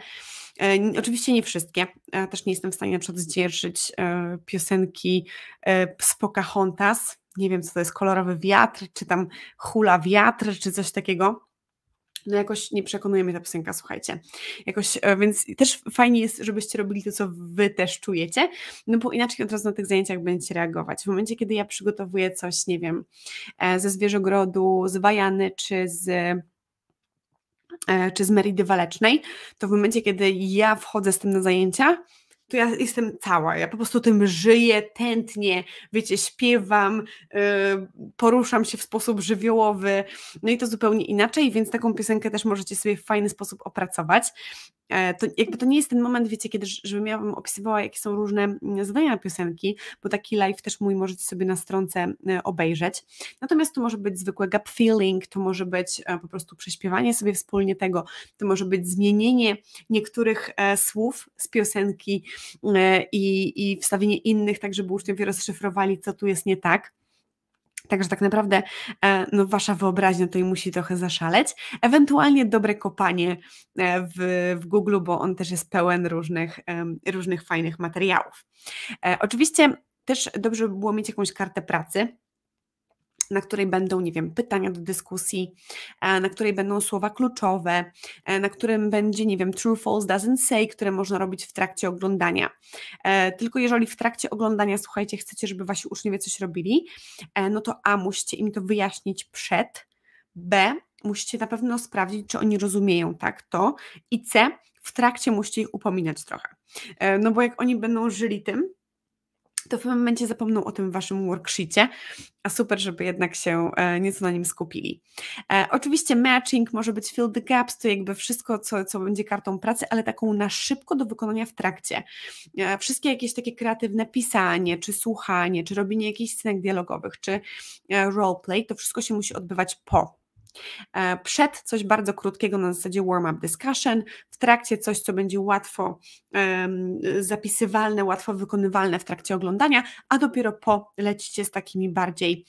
E, oczywiście nie wszystkie. Też nie jestem w stanie na przykład zdzierżyć piosenki z Pocahontas. Nie wiem, co to jest kolorowy wiatr, czy tam hula wiatr, czy coś takiego. No jakoś nie przekonuje mnie ta piosenka, słuchajcie. Jakoś, e, więc też fajnie jest, żebyście robili to, co wy też czujecie, no bo inaczej od razu na tych zajęciach będziecie reagować. W momencie, kiedy ja przygotowuję coś, nie wiem, e, ze zwierzogrodu, z wajany czy z e, czy z Meridy Walecznej, to w momencie, kiedy ja wchodzę z tym na zajęcia, to ja jestem cała, ja po prostu tym żyję, tętnię, wiecie, śpiewam, yy, poruszam się w sposób żywiołowy, no i to zupełnie inaczej, więc taką piosenkę też możecie sobie w fajny sposób opracować. E, to jakby to nie jest ten moment, wiecie, kiedy, żebym ja wam opisywała, jakie są różne mm, zadania na piosenki, bo taki live też mój możecie sobie na stronce e, obejrzeć. Natomiast to może być zwykłe gap feeling, to może być e, po prostu prześpiewanie sobie wspólnie tego, to może być zmienienie niektórych słów z piosenki i, i wstawienie innych, tak żeby uczniowie rozszyfrowali, co tu jest nie tak. Także tak naprawdę e, no, wasza wyobraźnia tutaj musi trochę zaszaleć. Ewentualnie dobre kopanie e, w, w Google, bo on też jest pełen różnych, różnych fajnych materiałów. E, oczywiście też dobrze by było mieć jakąś kartę pracy, na której będą, nie wiem, pytania do dyskusji, e, na której będą słowa kluczowe, e, na którym będzie, nie wiem, true, false, doesn't say, które można robić w trakcie oglądania. E, tylko jeżeli w trakcie oglądania, słuchajcie, chcecie, żeby wasi uczniowie coś robili, no to A, musicie im to wyjaśnić przed, B, musicie na pewno sprawdzić, czy oni rozumieją tak to i C, w trakcie musicie ich upominać trochę. No bo jak oni będą żyli tym, to w pewnym momencie zapomną o tym waszym worksheetie, a super, żeby jednak się e, nieco na nim skupili. E, oczywiście matching może być fill the gaps, to jakby wszystko, co, co będzie kartą pracy, ale taką na szybko do wykonania w trakcie. E, wszystkie jakieś takie kreatywne pisanie, czy słuchanie, czy robienie jakichś scenek dialogowych, czy roleplay, to wszystko się musi odbywać po E, przed coś bardzo krótkiego na zasadzie warm-up discussion, w trakcie coś, co będzie łatwo zapisywalne, łatwo wykonywalne w trakcie oglądania, a dopiero po lecicie z takimi bardziej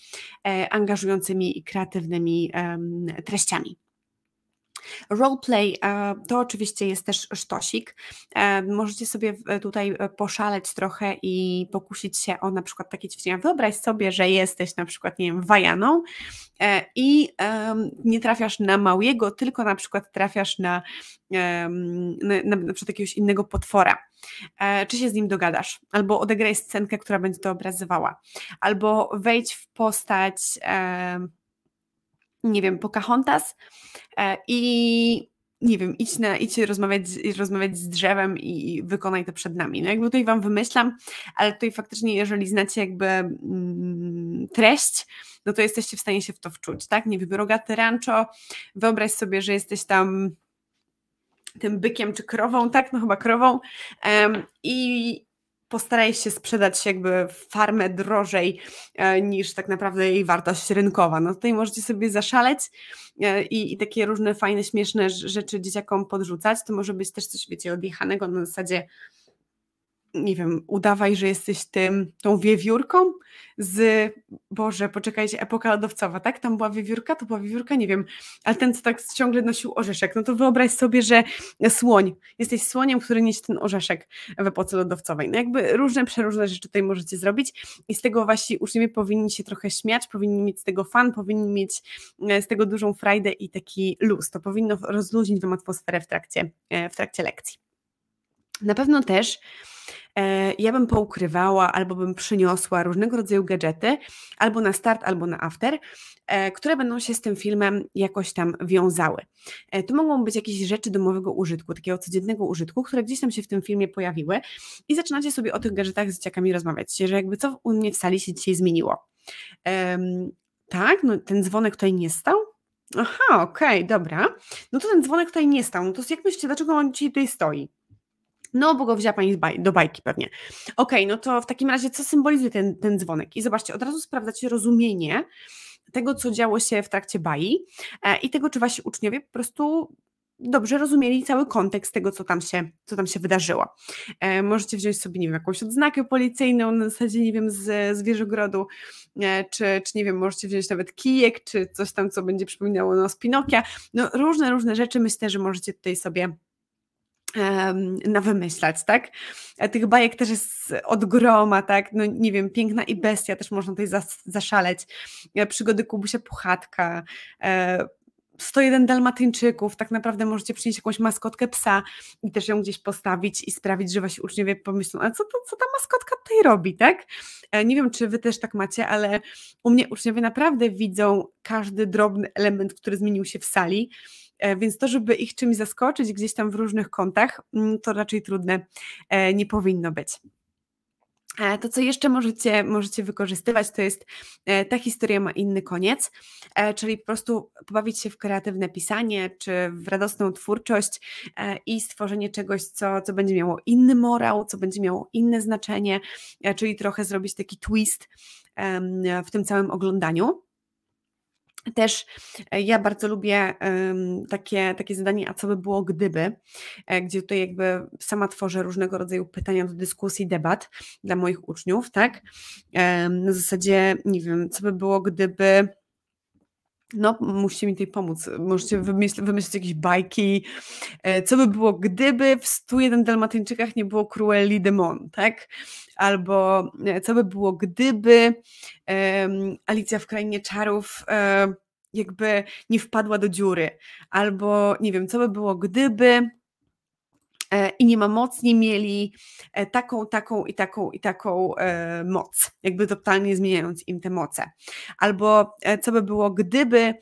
e, angażującymi i kreatywnymi treściami. Roleplay e, to oczywiście jest też sztosik. E, możecie sobie e, tutaj poszaleć trochę i pokusić się o na przykład takie ćwiczenia. Wyobraź sobie, że jesteś na przykład, nie wiem, wajaną i nie trafiasz na małego, tylko na przykład trafiasz na, na, na, na przykład jakiegoś innego potwora. Czy się z nim dogadasz? Albo odegraj scenkę, która będzie to obrazywała. Albo wejdź w postać nie wiem, Pocahontas e, i nie wiem, idź, na, idź rozmawiać, rozmawiać z drzewem i, wykonaj to przed nami. No jakby tutaj Wam wymyślam, ale tutaj faktycznie, jeżeli znacie jakby mm, treść, no to jesteście w stanie się w to wczuć, tak? Nie wiem, rogaty rancho, wyobraź sobie, że jesteś tam tym bykiem czy krową, tak? No chyba krową um, i, postaraj się sprzedać jakby farmę drożej e, niż tak naprawdę jej wartość rynkowa. No tutaj możecie sobie zaszaleć e, i, i takie różne fajne, śmieszne rzeczy dzieciakom podrzucać. To może być też coś, wiecie, odjechanego na zasadzie nie wiem, udawaj, że jesteś tym, tą wiewiórką z, Boże, poczekajcie, epoka lodowcowa, tak? Tam była wiewiórka, to była wiewiórka, nie wiem, ale ten, co tak ciągle nosił orzeszek, no to wyobraź sobie, że słoń, jesteś słoniem, który niesie ten orzeszek w epoce lodowcowej. No jakby różne, przeróżne rzeczy tutaj możecie zrobić i z tego wasi uczniowie powinni się trochę śmiać, powinni mieć z tego fan, powinni mieć e, z tego dużą frajdę i taki luz. To powinno rozluźnić wam atmosferę w trakcie, e, w trakcie lekcji. Na pewno też E, ja bym poukrywała albo bym przyniosła różnego rodzaju gadżety, albo na start, albo na after, e, które będą się z tym filmem jakoś tam wiązały. E, to mogą być jakieś rzeczy domowego użytku, takiego codziennego użytku, które gdzieś tam się w tym filmie pojawiły i zaczynacie sobie o tych gadżetach z dzieciakami rozmawiać, że jakby co u mnie w sali się dzisiaj zmieniło. Um, tak, no ten dzwonek tutaj nie stał, Aha, okej, okay, dobra. No to ten dzwonek tutaj nie stał. No to jak myślicie, dlaczego on dzisiaj tutaj stoi? No, bo go wzięła pani baj, do bajki pewnie. Okej, okay, no to w takim razie co symbolizuje ten, ten dzwonek? I zobaczcie, od razu sprawdzacie rozumienie tego, co działo się w trakcie bajki e, i tego, czy wasi uczniowie po prostu dobrze rozumieli cały kontekst tego, co tam się, co tam się wydarzyło. E, możecie wziąć sobie, nie wiem, jakąś odznakę policyjną na zasadzie, nie wiem, z, z Wieżogrodu, e, czy, czy nie wiem, możecie wziąć nawet kijek, czy coś tam, co będzie przypominało no, Pinokia. No różne, różne rzeczy myślę, że możecie tutaj sobie na wymyślać, tak? E, tych bajek też jest od groma, tak? No nie wiem, Piękna i Bestia też można tutaj zaszaleć, e, Przygody Kubusia Puchatka, 101 e, Dalmatyńczyków, tak naprawdę możecie przynieść jakąś maskotkę psa i też ją gdzieś postawić i sprawić, że wasi uczniowie pomyślą, a co, to, co ta maskotka tutaj robi, tak? Nie wiem, czy wy też tak macie, ale u mnie uczniowie naprawdę widzą każdy drobny element, który zmienił się w sali E, więc to, żeby ich czymś zaskoczyć gdzieś tam w różnych kątach, mm, to raczej trudne e, nie powinno być. E, to, co jeszcze możecie, możecie wykorzystywać, to jest ta historia ma inny koniec, czyli po prostu pobawić się w kreatywne pisanie czy w radosną twórczość i stworzenie czegoś, co, co będzie miało inny morał, co będzie miało inne znaczenie, czyli trochę zrobić taki twist w tym całym oglądaniu. Też e, ja bardzo lubię takie, takie zadanie, a co by było gdyby, e, gdzie tutaj jakby sama tworzę różnego rodzaju pytania do dyskusji, debat dla moich uczniów, tak? Na zasadzie, nie wiem, co by było gdyby no, musicie mi tutaj pomóc. Możecie wymyśl, wymyślić jakieś bajki. E, co by było, gdyby w 101 Dalmatyńczykach nie było Cruelli Demon, tak? Albo e, co by było, gdyby um, Alicja w Krainie Czarów um, jakby nie wpadła do dziury? Albo nie wiem, co by było, gdyby i nie ma mocni mieli e, taką, taką i taką i taką e, moc, jakby totalnie zmieniając im te moce. Albo e, co by było, gdyby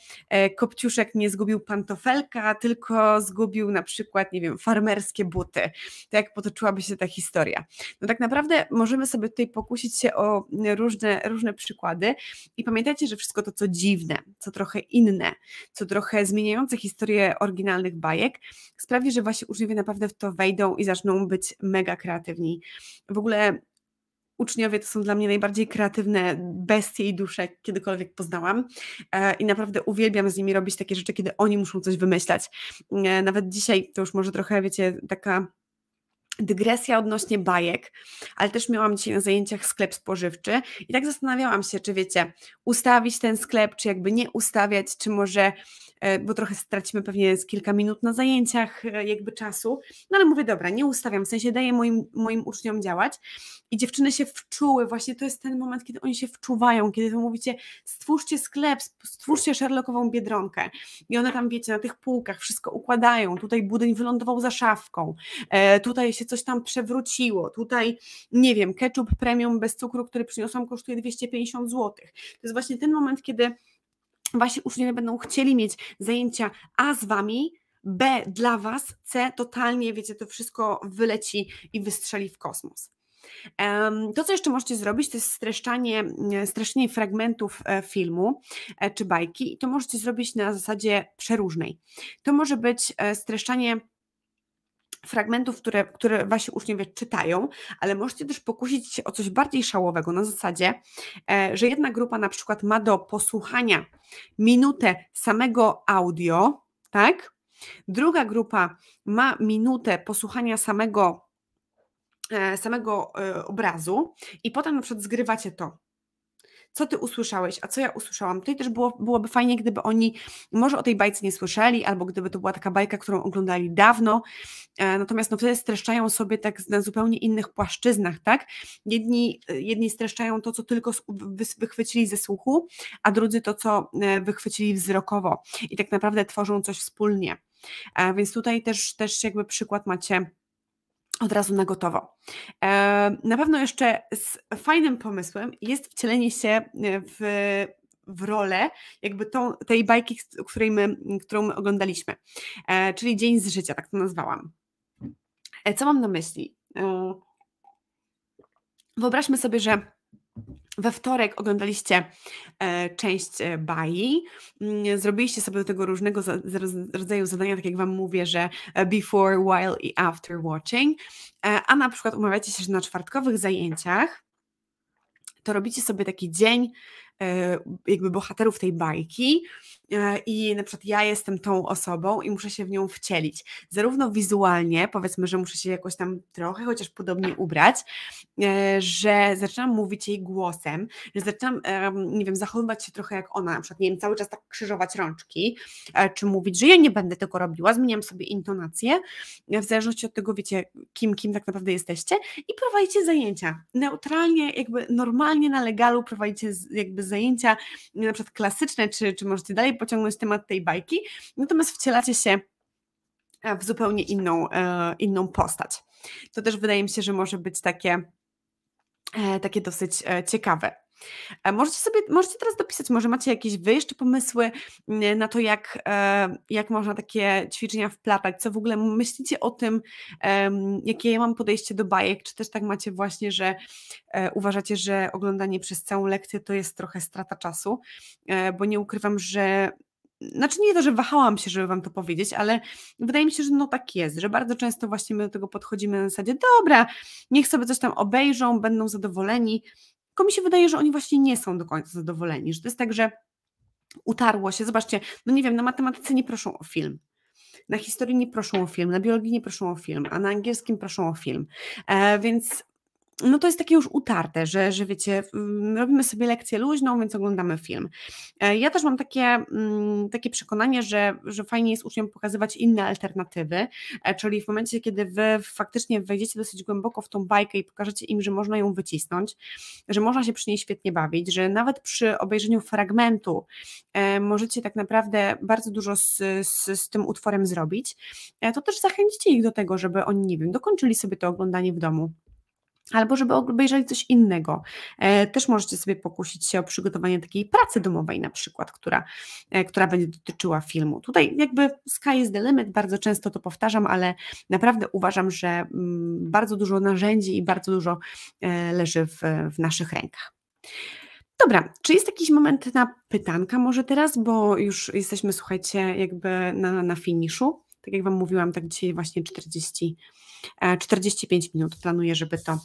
Kopciuszek nie zgubił pantofelka, tylko zgubił na przykład, nie wiem, farmerskie buty. To jak potoczyłaby się ta historia? No tak naprawdę możemy sobie tutaj pokusić się o różne, różne przykłady i pamiętajcie, że wszystko to, co dziwne, co trochę inne, co trochę zmieniające historię oryginalnych bajek, sprawi, że właśnie uczniowie naprawdę w to wejdą i zaczną być mega kreatywni. W ogóle uczniowie to są dla mnie najbardziej kreatywne bestie i dusze, kiedykolwiek poznałam. E, I naprawdę uwielbiam z nimi robić takie rzeczy, kiedy oni muszą coś wymyślać. E, nawet dzisiaj to już może trochę, wiecie, taka dygresja odnośnie bajek, ale też miałam dzisiaj na zajęciach sklep spożywczy i tak zastanawiałam się, czy wiecie, ustawić ten sklep, czy jakby nie ustawiać, czy może, e, bo trochę stracimy pewnie z kilka minut na zajęciach e, jakby czasu, no ale mówię, dobra, nie ustawiam, w sensie daję moim, moim uczniom działać i dziewczyny się wczuły, właśnie to jest ten moment, kiedy oni się wczuwają, kiedy to mówicie, stwórzcie sklep, stwórzcie szerlokową biedronkę i one tam, wiecie, na tych półkach wszystko układają, tutaj budyń wylądował za szafką, e, tutaj się coś tam przewróciło. Tutaj, nie wiem, ketchup premium bez cukru, który przyniosłam, kosztuje 250 zł. To jest właśnie ten moment, kiedy wasi uczniowie będą chcieli mieć zajęcia A z wami, B dla was, C totalnie, wiecie, to wszystko wyleci i wystrzeli w kosmos. To, co jeszcze możecie zrobić, to jest streszczanie, e, streszczenie fragmentów e, filmu e, czy bajki, i to możecie zrobić na zasadzie przeróżnej. To może być streszczanie fragmentów, które, które wasi uczniowie czytają, ale możecie też pokusić się o coś bardziej szałowego, na zasadzie, e, że jedna grupa na przykład ma do posłuchania minutę samego audio, tak? Druga grupa ma minutę posłuchania samego e, samego e, obrazu i potem na przykład zgrywacie to co ty usłyszałeś, a co ja usłyszałam. Tutaj też było, byłoby fajnie, gdyby oni może o tej bajce nie słyszeli, albo gdyby to była taka bajka, którą oglądali dawno, e, natomiast no wtedy streszczają sobie tak na zupełnie innych płaszczyznach, tak? Jedni, e, jedni streszczają to, co tylko wychwycili ze słuchu, a drudzy to, co e, wychwycili wzrokowo i tak naprawdę tworzą coś wspólnie. Więc tutaj też, też jakby przykład macie od razu na gotowo. Na pewno jeszcze z fajnym pomysłem jest wcielenie się e, w, w rolę jakby tą, tej bajki, której my, którą my oglądaliśmy, e, czyli Dzień z życia, tak to nazwałam. E, co mam na myśli? Wyobraźmy sobie, że we wtorek oglądaliście e, część e, Bai. Mm, zrobiliście sobie do tego różnego rodzaju zadania, tak jak Wam mówię, że e, before, while i after watching. A na przykład umawiacie się, że na czwartkowych zajęciach to robicie sobie taki dzień E, jakby bohaterów tej bajki e, i na przykład ja jestem tą osobą i muszę się w nią wcielić. Zarówno wizualnie, powiedzmy, że muszę się jakoś tam trochę, chociaż podobnie ubrać, e, że zaczynam mówić jej głosem, że zaczynam, nie wiem, zachowywać się trochę jak ona, na przykład, nie wiem, cały czas tak krzyżować rączki, czy mówić, że ja nie będę tego robiła, zmieniam sobie intonację, w zależności od tego, wiecie, kim, kim tak naprawdę jesteście i prowadzicie zajęcia. Neutralnie, jakby normalnie na legalu prowadzicie jakby zajęcia na przykład klasyczne, czy, czy możecie dalej pociągnąć temat tej bajki, natomiast wcielacie się e, w zupełnie inną, e, inną postać. To też wydaje mi się, że może być takie, e, takie dosyć ciekawe. E, możecie sobie, możecie teraz dopisać, może macie jakieś wy jeszcze pomysły mm, na to, jak, e, jak można takie ćwiczenia wplatać, co w ogóle myślicie o tym, jakie ja mam podejście do bajek, czy też tak macie właśnie, że e, uważacie, że oglądanie przez całą lekcję to jest trochę strata czasu, bo nie ukrywam, że znaczy nie to, że wahałam się, żeby wam to powiedzieć, ale wydaje mi się, że no tak jest, że bardzo często właśnie my do tego podchodzimy na zasadzie, dobra, niech sobie coś tam obejrzą, będą zadowoleni, tylko mi się wydaje, że oni właśnie nie są do końca zadowoleni, że to jest tak, że utarło się, zobaczcie, no nie wiem, na no matematyce nie proszą o film, na historii nie proszą o film, na biologii nie proszą o film, a na angielskim proszą o film. E, więc no to jest takie już utarte, że, że wiecie, mm, robimy sobie lekcję luźną, więc oglądamy film. E, ja też mam takie, mm, takie przekonanie, że, że fajnie jest uczniom pokazywać inne alternatywy, e, czyli w momencie, kiedy wy faktycznie wejdziecie dosyć głęboko w tą bajkę i pokażecie im, że można ją wycisnąć, że można się przy niej świetnie bawić, że nawet przy obejrzeniu fragmentu e, możecie tak naprawdę bardzo dużo z, z, z tym utworem zrobić, to też zachęcicie ich do tego, żeby oni, nie wiem, dokończyli sobie to oglądanie w domu albo żeby obejrzeli coś innego. E, też możecie sobie pokusić się o przygotowanie takiej pracy domowej na przykład, która, e, która będzie dotyczyła filmu. Tutaj jakby sky is the limit, bardzo często to powtarzam, ale naprawdę uważam, że mm, bardzo dużo narzędzi i bardzo dużo e, leży w, w naszych rękach. Dobra, czy jest jakiś moment na pytanka może teraz, bo już jesteśmy, słuchajcie, jakby na, na finiszu. Tak jak Wam mówiłam, tak dzisiaj właśnie 40 45 e, minut. Planuję, żeby to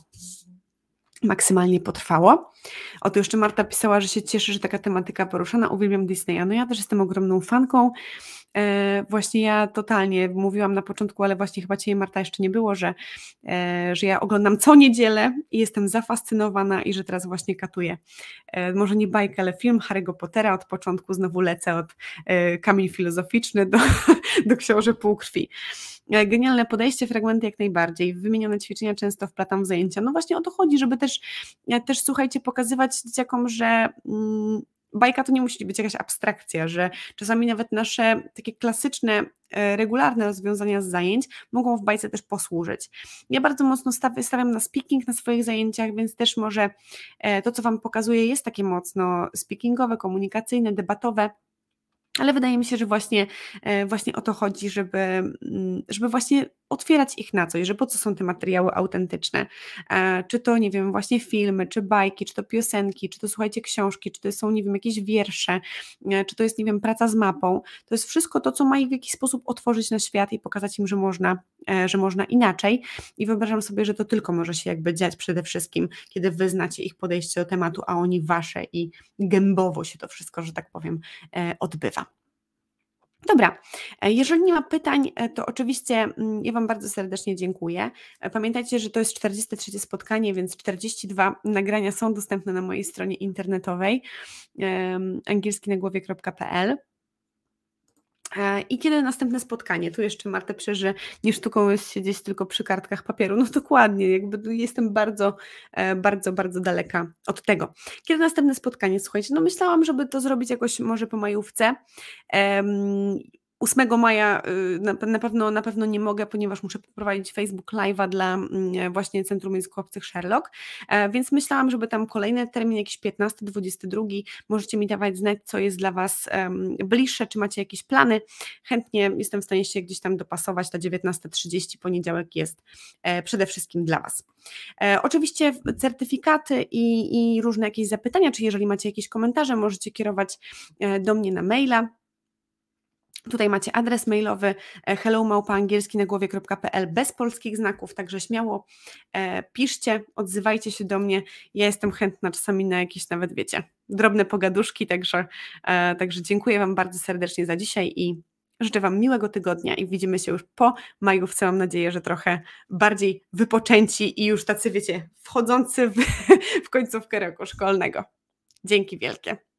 maksymalnie potrwało. O to jeszcze Marta pisała, że się cieszy, że taka tematyka poruszana. No, uwielbiam Disneya. No ja też jestem ogromną fanką. E, właśnie ja totalnie mówiłam na początku, ale właśnie chyba Ciebie Marta jeszcze nie było, że, e, że ja oglądam co niedzielę i jestem zafascynowana i że teraz właśnie katuję. E, może nie bajkę, ale film Harry'ego Pottera od początku, znowu lecę od e, kamień filozoficzny do, [LAUGHS] do książę półkrwi. E, genialne podejście, fragmenty jak najbardziej. Wymienione ćwiczenia często wplatam w zajęcia. No właśnie o to chodzi, żeby też, e, też słuchajcie, pokazywać dzieciakom, że. Mm, bajka to nie musi być jakaś abstrakcja, że czasami nawet nasze takie klasyczne, e, regularne rozwiązania z zajęć mogą w bajce też posłużyć. Ja bardzo mocno stawiam na speaking na swoich zajęciach, więc też może to, co Wam pokazuję, jest takie mocno speakingowe, komunikacyjne, debatowe ale wydaje mi się, że właśnie, e, właśnie o to chodzi, żeby, mm, żeby właśnie otwierać ich na coś, że po co są te materiały autentyczne. E, czy to, nie wiem, właśnie filmy, czy bajki, czy to piosenki, czy to słuchajcie książki, czy to są, nie wiem, jakieś wiersze, e, czy to jest, nie wiem, praca z mapą. To jest wszystko to, co ma ich w jakiś sposób otworzyć na świat i pokazać im, że można, e, że można inaczej. I wyobrażam sobie, że to tylko może się jakby dziać przede wszystkim, kiedy wyznacie ich podejście do tematu, a oni wasze i gębowo się to wszystko, że tak powiem, odbywa. Dobra, e, jeżeli nie ma pytań, e, to oczywiście mm, ja Wam bardzo serdecznie dziękuję. E, pamiętajcie, że to jest 43 spotkanie, więc 42 nagrania są dostępne na mojej stronie internetowej angielskinagłowie.pl. E, I kiedy następne spotkanie? Tu jeszcze Marta pisze, że nie sztuką jest siedzieć tylko przy kartkach papieru. No [LAUGHS] dokładnie, jakby jestem bardzo, e, bardzo, bardzo daleka od tego. Kiedy następne spotkanie? Słuchajcie, no myślałam, żeby to zrobić jakoś może po majówce. 8 maja y, na, pewno, na pewno nie mogę, ponieważ muszę prowadzić Facebook Live'a dla mm, właśnie Centrum Języków Obcych Sherlock, e, więc myślałam, żeby tam kolejny termin, jakiś 15, 22, możecie mi dawać znać, co jest dla Was bliższe, czy macie jakieś plany. Chętnie jestem w stanie się gdzieś tam dopasować, ta 19.30 poniedziałek jest e, przede wszystkim dla Was. E, oczywiście certyfikaty i, i różne jakieś zapytania, czy jeżeli macie jakieś komentarze, możecie kierować do mnie na maila Tutaj macie adres mailowy e, hellomałpaangielski na głowie.pl bez polskich znaków, także śmiało e, piszcie, odzywajcie się do mnie. Ja jestem chętna czasami na jakieś nawet, wiecie, drobne pogaduszki, także, e, także dziękuję Wam bardzo serdecznie za dzisiaj i życzę Wam miłego tygodnia i widzimy się już po majówce. Mam nadzieję, że trochę bardziej wypoczęci i już tacy, wiecie, wchodzący w, [LAUGHS] w końcówkę roku szkolnego. Dzięki wielkie.